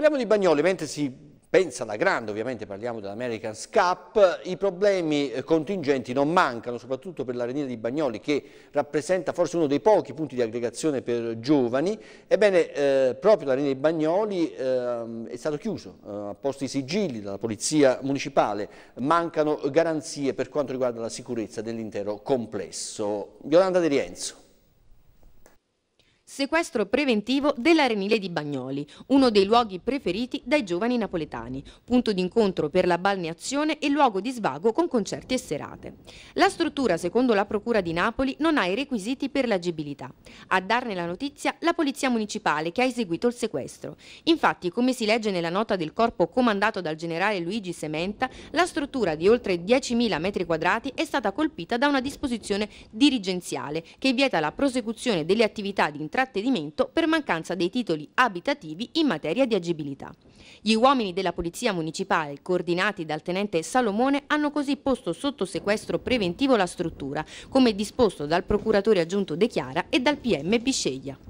Parliamo di Bagnoli, mentre si pensa alla grande, ovviamente parliamo dell'American's Cup, i problemi eh, contingenti non mancano, soprattutto per l'arenina di Bagnoli che rappresenta forse uno dei pochi punti di aggregazione per giovani. Ebbene, eh, proprio l'arenina di Bagnoli eh, è stato chiuso, eh, a posti sigilli dalla Polizia Municipale, mancano garanzie per quanto riguarda la sicurezza dell'intero complesso. Yolanda De Rienzo sequestro preventivo dell'Arenile di Bagnoli, uno dei luoghi preferiti dai giovani napoletani, punto d'incontro per la balneazione e luogo di svago con concerti e serate. La struttura, secondo la Procura di Napoli, non ha i requisiti per l'agibilità. A darne la notizia la Polizia Municipale che ha eseguito il sequestro. Infatti, come si legge nella nota del corpo comandato dal generale Luigi Sementa, la struttura di oltre 10.000 metri quadrati è stata colpita da una disposizione dirigenziale che vieta la prosecuzione delle attività di intrattenimento trattenimento per mancanza dei titoli abitativi in materia di agibilità. Gli uomini della Polizia Municipale, coordinati dal tenente Salomone, hanno così posto sotto sequestro preventivo la struttura, come disposto dal procuratore aggiunto De Chiara e dal PM Bisceglia.